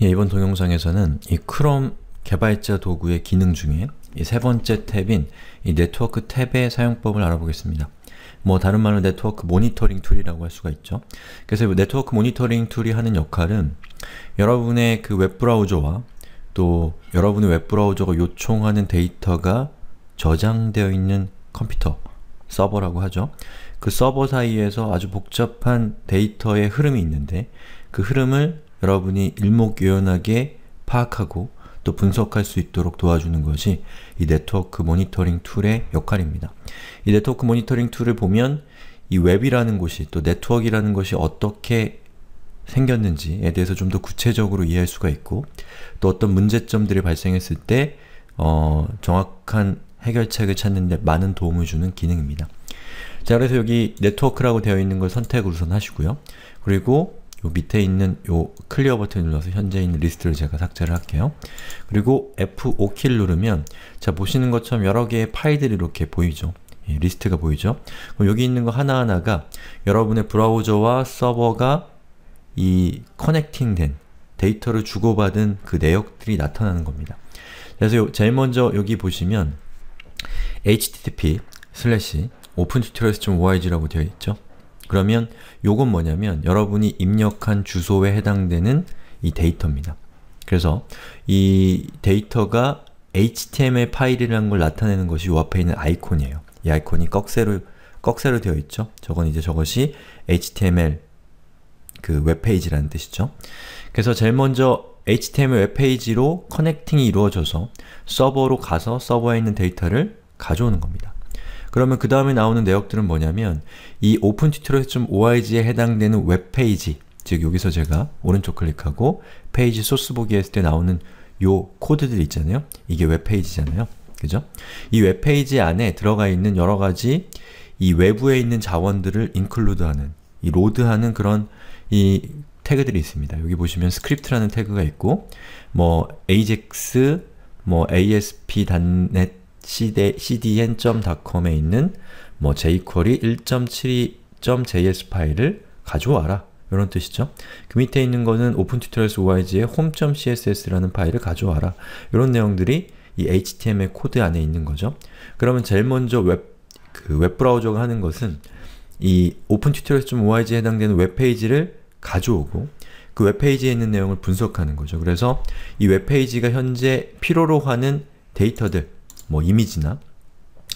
예, 이번 동영상에서는 이 크롬 개발자 도구의 기능 중에 세 번째 탭인 이 네트워크 탭의 사용법을 알아보겠습니다. 뭐 다른 말로 네트워크 모니터링 툴이라고 할 수가 있죠. 그래서 네트워크 모니터링 툴이 하는 역할은 여러분의 그 웹브라우저와 또 여러분의 웹브라우저가 요청하는 데이터가 저장되어 있는 컴퓨터, 서버라고 하죠. 그 서버 사이에서 아주 복잡한 데이터의 흐름이 있는데 그 흐름을 여러분이 일목요연하게 파악하고 또 분석할 수 있도록 도와주는 것이 이 네트워크 모니터링 툴의 역할입니다. 이 네트워크 모니터링 툴을 보면 이 웹이라는 곳이 또 네트워크라는 것이 어떻게 생겼는지에 대해서 좀 더 구체적으로 이해할 수가 있고 또 어떤 문제점들이 발생했을 때 어, 정확한 해결책을 찾는 데 많은 도움을 주는 기능입니다. 자, 그래서 여기 네트워크라고 되어 있는 걸 선택을 우선 하시고요. 그리고 요 밑에 있는 요 클리어 버튼을 눌러서 현재 있는 리스트를 제가 삭제를 할게요. 그리고 F5키를 누르면 자 보시는 것처럼 여러 개의 파일들이 이렇게 보이죠. 예, 리스트가 보이죠. 그럼 여기 있는 거 하나하나가 여러분의 브라우저와 서버가 이 커넥팅된 데이터를 주고받은 그 내역들이 나타나는 겁니다. 그래서 요, 제일 먼저 여기 보시면 http 슬래시 opentutorials.org라고 되어 있죠. 그러면 요건 뭐냐면 여러분이 입력한 주소에 해당되는 이 데이터입니다. 그래서 이 데이터가 HTML 파일이라는 걸 나타내는 것이 요 앞에 있는 아이콘이에요. 이 아이콘이 꺽쇠로, 꺽쇠로 되어 있죠? 저건 이제 저것이 HTML 그 웹페이지라는 뜻이죠. 그래서 제일 먼저 HTML 웹페이지로 커넥팅이 이루어져서 서버로 가서 서버에 있는 데이터를 가져오는 겁니다. 그러면 그 다음에 나오는 내역들은 뭐냐면 이 open tutorial.org에 해당되는 웹페이지 즉 여기서 제가 오른쪽 클릭하고 페이지 소스 보기 했을 때 나오는 요 코드들 있잖아요. 이게 웹페이지잖아요. 그죠? 이 웹페이지 안에 들어가 있는 여러가지 이 외부에 있는 자원들을 인클 c 드하는이 로드하는 그런 이 태그들이 있습니다. 여기 보시면 스크립트라는 태그가 있고 뭐 ajax, 뭐 asp.net cdn.com에 있는 뭐 jQuery 1.72.js 파일을 가져와라 이런 뜻이죠. 그 밑에 있는 거는 OpenTutorials ORG의 home.css라는 파일을 가져와라 이런 내용들이 이 HTML 코드 안에 있는 거죠. 그러면 제일 먼저 웹, 그 웹브라우저가 하는 것은 이 OpenTutorials.org에 해당되는 웹페이지를 가져오고 그 웹페이지에 있는 내용을 분석하는 거죠. 그래서 이 웹페이지가 현재 필요로 하는 데이터들 뭐 이미지나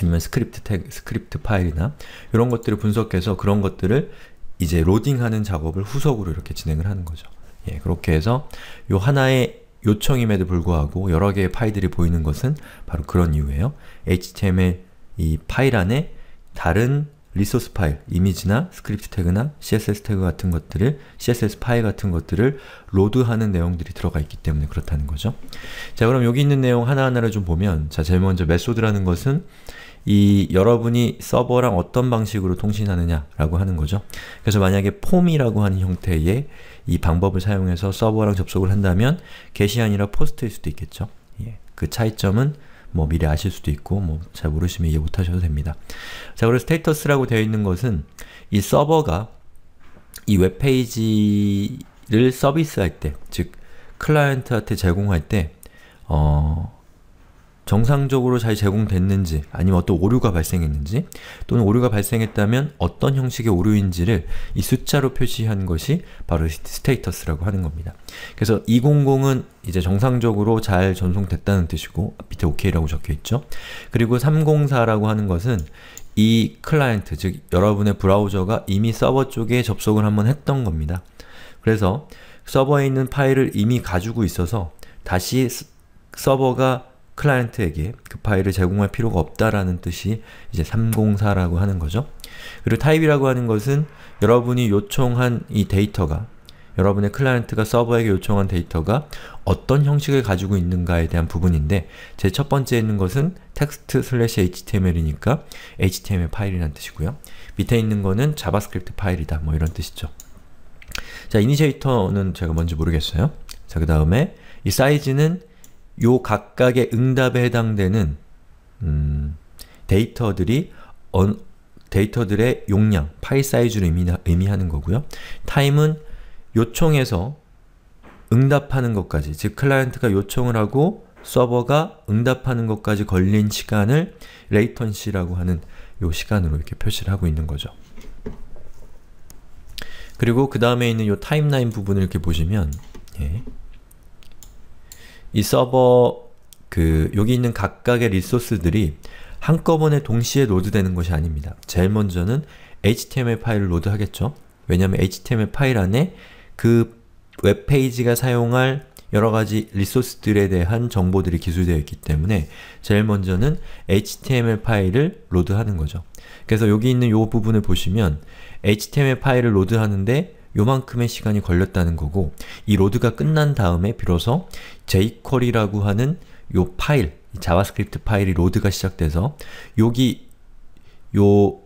아니면 스크립트 태그, 스크립트 파일이나 이런 것들을 분석해서 그런 것들을 이제 로딩하는 작업을 후속으로 이렇게 진행을 하는 거죠. 예, 그렇게 해서 요 하나의 요청임에도 불구하고 여러 개의 파일들이 보이는 것은 바로 그런 이유예요. HTML 이 파일 안에 다른 리소스 파일, 이미지나 스크립트 태그나 css 태그 같은 것들을 css 파일 같은 것들을 로드하는 내용들이 들어가 있기 때문에 그렇다는 거죠. 자 그럼 여기 있는 내용 하나하나를 좀 보면 자 제일 먼저 메소드라는 것은 이 여러분이 서버랑 어떤 방식으로 통신하느냐라고 하는 거죠. 그래서 만약에 폼이라고 하는 형태의 이 방법을 사용해서 서버랑 접속을 한다면 게시 아니라 포스트일 수도 있겠죠. 예. 그 차이점은 뭐 미리 아실 수도 있고 뭐잘 모르시면 이해 못하셔도 됩니다. 자 그리고 스테이터스라고 되어 있는 것은 이 서버가 이 웹페이지를 서비스할 때, 즉 클라이언트한테 제공할 때 어, 정상적으로 잘 제공됐는지 아니면 어떤 오류가 발생했는지 또는 오류가 발생했다면 어떤 형식의 오류인지를 이 숫자로 표시한 것이 바로 스테이터스라고 하는 겁니다. 그래서 200은 이제 정상적으로 잘 전송됐다는 뜻이고 밑에 OK라고 적혀있죠. 그리고 304라고 하는 것은 이 클라이언트, 즉 여러분의 브라우저가 이미 서버 쪽에 접속을 한번 했던 겁니다. 그래서 서버에 있는 파일을 이미 가지고 있어서 다시 서버가 클라이언트에게 그 파일을 제공할 필요가 없다라는 뜻이 이제 304라고 하는 거죠. 그리고 타입이라고 하는 것은 여러분이 요청한 이 데이터가 여러분의 클라이언트가 서버에게 요청한 데이터가 어떤 형식을 가지고 있는가에 대한 부분인데 제 첫 번째 있는 것은 텍스트 슬래시 html이니까 html 파일이란 뜻이고요. 밑에 있는 거는 자바스크립트 파일이다 뭐 이런 뜻이죠. 자, 이니셔이터는 제가 뭔지 모르겠어요. 자, 그 다음에 이 사이즈는 요 각각의 응답에 해당되는 음, 데이터들이 언, 데이터들의 용량, 파일 사이즈를 의미, 하는 거고요. 타임은 요청에서 응답하는 것까지, 즉 클라이언트가 요청을 하고 서버가 응답하는 것까지 걸린 시간을 레이턴시라고 하는 요 시간으로 이렇게 표시를 하고 있는 거죠. 그리고 그 다음에 있는 요 타임라인 부분을 이렇게 보시면 예. 이 서버 그 여기 있는 각각의 리소스들이 한꺼번에 동시에 로드되는 것이 아닙니다. 제일 먼저는 HTML 파일을 로드하겠죠. 왜냐하면 HTML 파일 안에 그 웹페이지가 사용할 여러가지 리소스들에 대한 정보들이 기술되어 있기 때문에 제일 먼저는 HTML 파일을 로드하는 거죠. 그래서 여기 있는 이 부분을 보시면 HTML 파일을 로드하는데 요만큼의 시간이 걸렸다는 거고 이 로드가 끝난 다음에 비로소 jQuery라고 하는 요 파일, 자바스크립트 파일이 로드가 시작돼서 여기 요,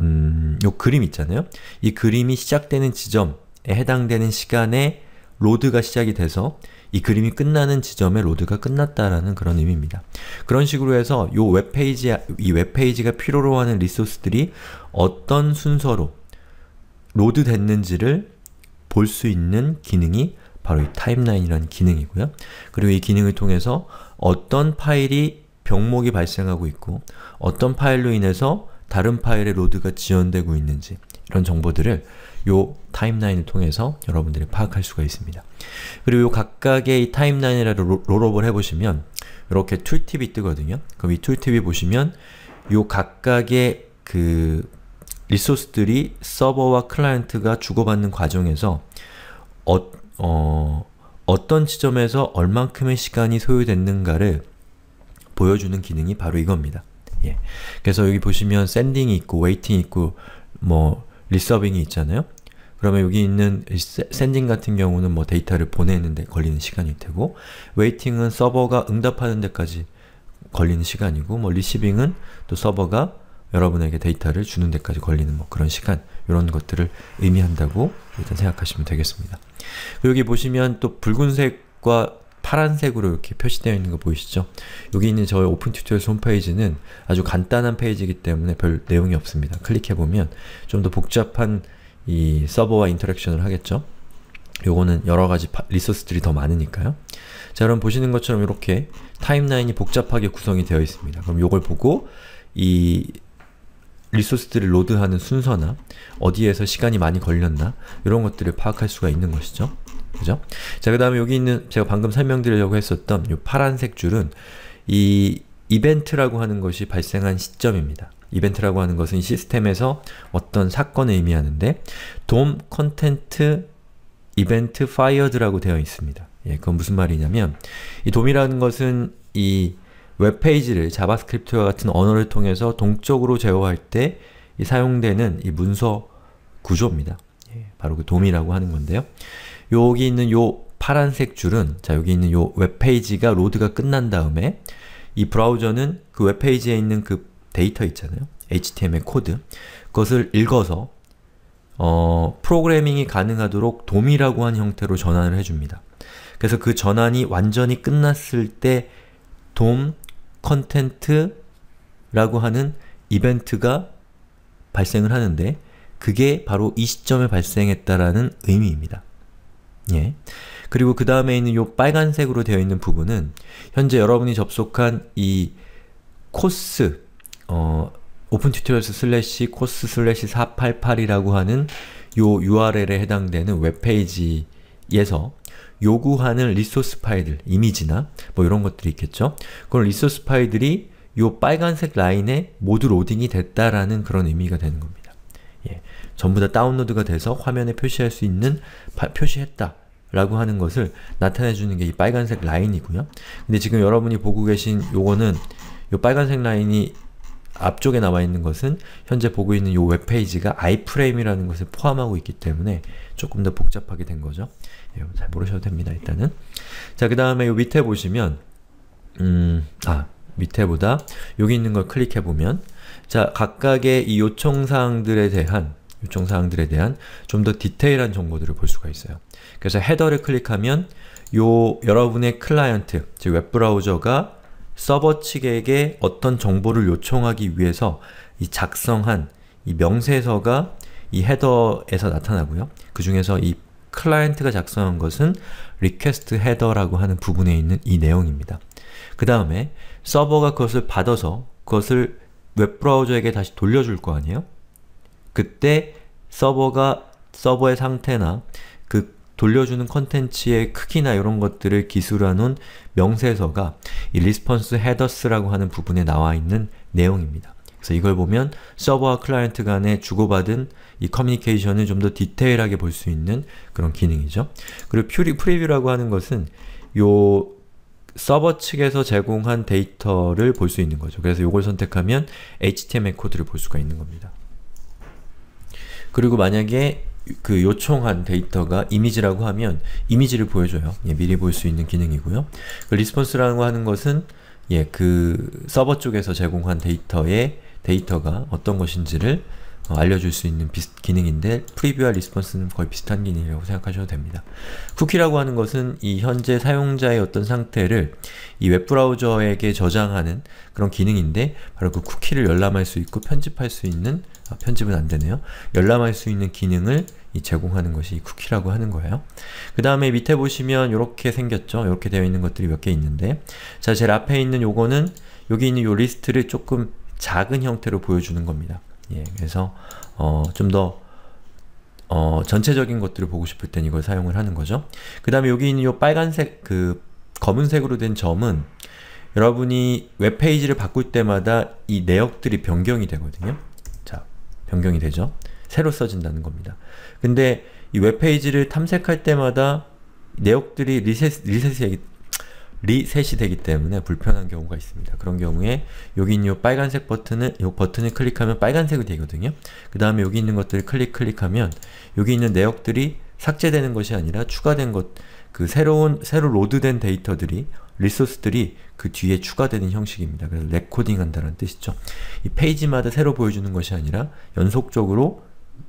음, 요 그림 있잖아요? 이 그림이 시작되는 지점에 해당되는 시간에 로드가 시작이 돼서 이 그림이 끝나는 지점에 로드가 끝났다라는 그런 의미입니다. 그런 식으로 해서 요 웹페이지, 이 웹페이지가 필요로 하는 리소스들이 어떤 순서로 로드 됐는지를 볼 수 있는 기능이 바로 이 타임라인이라는 기능이고요. 그리고 이 기능을 통해서 어떤 파일이 병목이 발생하고 있고 어떤 파일로 인해서 다른 파일의 로드가 지연되고 있는지 이런 정보들을 요 타임라인을 통해서 여러분들이 파악할 수가 있습니다. 그리고 요 각각의 이 타임라인이라를 롤업을 해보시면 이렇게 툴팁이 뜨거든요. 그럼 이 툴팁이 보시면 요 각각의 그 리소스들이 서버와 클라이언트가 주고받는 과정에서 어, 어, 어떤 지점에서 얼만큼의 시간이 소요됐는가를 보여주는 기능이 바로 이겁니다. 예. 그래서 여기 보시면 샌딩이 있고 웨이팅이 있고 뭐 리서빙이 있잖아요. 그러면 여기 있는 샌딩 같은 경우는 뭐 데이터를 보내는데 걸리는 시간일 테고 웨이팅은 서버가 응답하는 데까지 걸리는 시간이고 뭐 리시빙은 또 서버가 여러분에게 데이터를 주는 데까지 걸리는 뭐 그런 시간 이런 것들을 의미한다고 일단 생각하시면 되겠습니다. 여기 보시면 또 붉은색과 파란색으로 이렇게 표시되어 있는 거 보이시죠? 여기 있는 저희 오픈 튜토리얼 홈페이지는 아주 간단한 페이지이기 때문에 별 내용이 없습니다. 클릭해보면 좀 더 복잡한 이 서버와 인터랙션을 하겠죠? 요거는 여러가지 리소스들이 더 많으니까요. 자 그럼 보시는 것처럼 이렇게 타임라인이 복잡하게 구성이 되어 있습니다. 그럼 요걸 보고 이 리소스들을 로드하는 순서나 어디에서 시간이 많이 걸렸나 이런 것들을 파악할 수가 있는 것이죠. 그죠? 자, 그 다음에 여기 있는 제가 방금 설명드리려고 했었던 이 파란색 줄은 이 이벤트라고 하는 것이 발생한 시점입니다. 이벤트라고 하는 것은 시스템에서 어떤 사건을 의미하는데 돔 컨텐트 이벤트 파이어드라고 되어 있습니다. 예, 그건 무슨 말이냐면 이 돔이라는 것은 이 웹페이지를 자바스크립트와 같은 언어를 통해서 동적으로 제어할 때 사용되는 이 문서 구조입니다. 예. 바로 그 돔이라고 하는 건데요. 여기 있는 요 파란색 줄은 자 여기 있는 요 웹페이지가 로드가 끝난 다음에 이 브라우저는 그 웹페이지에 있는 그 데이터 있잖아요. HTML 코드 그것을 읽어서 어, 프로그래밍이 가능하도록 돔이라고 한 형태로 전환을 해줍니다. 그래서 그 전환이 완전히 끝났을 때 돔, 컨텐트라고 하는 이벤트가 발생을 하는데 그게 바로 이 시점에 발생했다라는 의미입니다. 예. 그리고 그 다음에 있는 요 빨간색으로 되어 있는 부분은 현재 여러분이 접속한 이 코스 어, 오픈 튜토리얼스 슬래시 코스 슬래시 488이라고 하는 요 URL에 해당되는 웹페이지 예서 요구하는 리소스 파일들, 이미지나 뭐 이런 것들이 있겠죠? 그런 리소스 파일들이 요 빨간색 라인에 모두 로딩이 됐다라는 그런 의미가 되는 겁니다. 예, 전부 다 다운로드가 돼서 화면에 표시할 수 있는 파, 표시했다 라고 하는 것을 나타내주는 게 이 빨간색 라인이고요. 근데 지금 여러분이 보고 계신 요거는 요 빨간색 라인이 앞쪽에 나와 있는 것은 현재 보고 있는 이 웹페이지가 아이프레임이라는 것을 포함하고 있기 때문에 조금 더 복잡하게 된 거죠. 예, 잘 모르셔도 됩니다, 일단은. 자, 그 다음에 이 밑에 보시면 음, 아, 밑에보다 여기 있는 걸 클릭해보면 자, 각각의 이 요청사항들에 대한 요청사항들에 대한 좀 더 디테일한 정보들을 볼 수가 있어요. 그래서 헤더를 클릭하면 요 여러분의 클라이언트, 즉 웹브라우저가 서버 측에게 어떤 정보를 요청하기 위해서 이 작성한 이 명세서가 이 헤더에서 나타나고요. 그 중에서 이 클라이언트가 작성한 것은 request 헤더라고 하는 부분에 있는 이 내용입니다. 그 다음에 서버가 그것을 받아서 그것을 웹브라우저에게 다시 돌려줄 거 아니에요? 그때 서버가 서버의 상태나 그 돌려주는 컨텐츠의 크기나 이런 것들을 기술하는 명세서가 이 리스폰스 헤더스라고 하는 부분에 나와 있는 내용입니다. 그래서 이걸 보면 서버와 클라이언트 간에 주고받은 이 커뮤니케이션을 좀 더 디테일하게 볼 수 있는 그런 기능이죠. 그리고 퓨리 프리뷰라고 하는 것은 요 서버 측에서 제공한 데이터를 볼 수 있는 거죠. 그래서 이걸 선택하면 HTML 코드를 볼 수가 있는 겁니다. 그리고 만약에 그 요청한 데이터가 이미지라고 하면 이미지를 보여줘요. 예, 미리 볼 수 있는 기능이고요. 그 리스폰스라고 하는 것은 예, 그 서버 쪽에서 제공한 데이터의 데이터가 어떤 것인지를 어, 알려줄 수 있는 비슷 기능인데 프리뷰와 리스폰스는 거의 비슷한 기능이라고 생각하셔도 됩니다. 쿠키라고 하는 것은 이 현재 사용자의 어떤 상태를 이 웹브라우저에게 저장하는 그런 기능인데 바로 그 쿠키를 열람할 수 있고 편집할 수 있는 아, 편집은 안되네요. 열람할 수 있는 기능을 제공하는 것이 쿠키라고 하는 거예요. 그 다음에 밑에 보시면 이렇게 생겼죠. 이렇게 되어 있는 것들이 몇 개 있는데 자 제일 앞에 있는 요거는 여기 있는 요 리스트를 조금 작은 형태로 보여주는 겁니다. 예, 그래서 어, 좀더 어, 전체적인 것들을 보고 싶을 땐 이걸 사용을 하는 거죠. 그 다음에 여기 있는 이 빨간색, 그 검은색으로 된 점은 여러분이 웹페이지를 바꿀 때마다 이 내역들이 변경이 되거든요. 자, 변경이 되죠. 새로 써진다는 겁니다. 근데 이 웹페이지를 탐색할 때마다 내역들이 리셋, 리셋이 리셋이 되기 때문에 불편한 경우가 있습니다. 그런 경우에 여기 있는 이 빨간색 버튼을 이 버튼을 클릭하면 빨간색이 되거든요. 그 다음에 여기 있는 것들을 클릭 클릭하면 여기 있는 내역들이 삭제되는 것이 아니라 추가된 것, 그 새로운 새로 로드된 데이터들이 리소스들이 그 뒤에 추가되는 형식입니다. 그래서 레코딩한다는 뜻이죠. 이 페이지마다 새로 보여주는 것이 아니라 연속적으로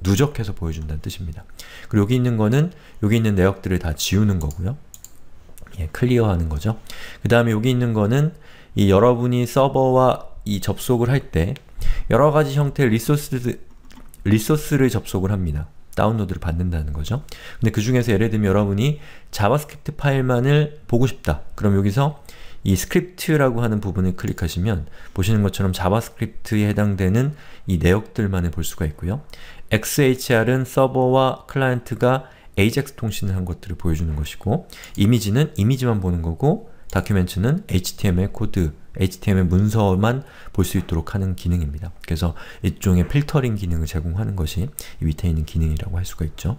누적해서 보여준다는 뜻입니다. 그리고 여기 있는 거는 여기 있는 내역들을 다 지우는 거고요. 예, 클리어하는 거죠. 그 다음에 여기 있는 거는 이 여러분이 서버와 이 접속을 할 때 여러 가지 형태의 리소스, 리소스를 접속을 합니다. 다운로드를 받는다는 거죠. 근데 그 중에서 예를 들면 여러분이 자바스크립트 파일만을 보고 싶다. 그럼 여기서 이 스크립트라고 하는 부분을 클릭하시면 보시는 것처럼 자바스크립트에 해당되는 이 내역들만을 볼 수가 있고요. XHR은 서버와 클라이언트가 AJAX 통신을 한 것들을 보여주는 것이고 이미지는 이미지만 보는 거고 다큐멘트는 HTML 코드, HTML 문서만 볼 수 있도록 하는 기능입니다. 그래서 일종의 필터링 기능을 제공하는 것이 밑에 있는 기능이라고 할 수가 있죠.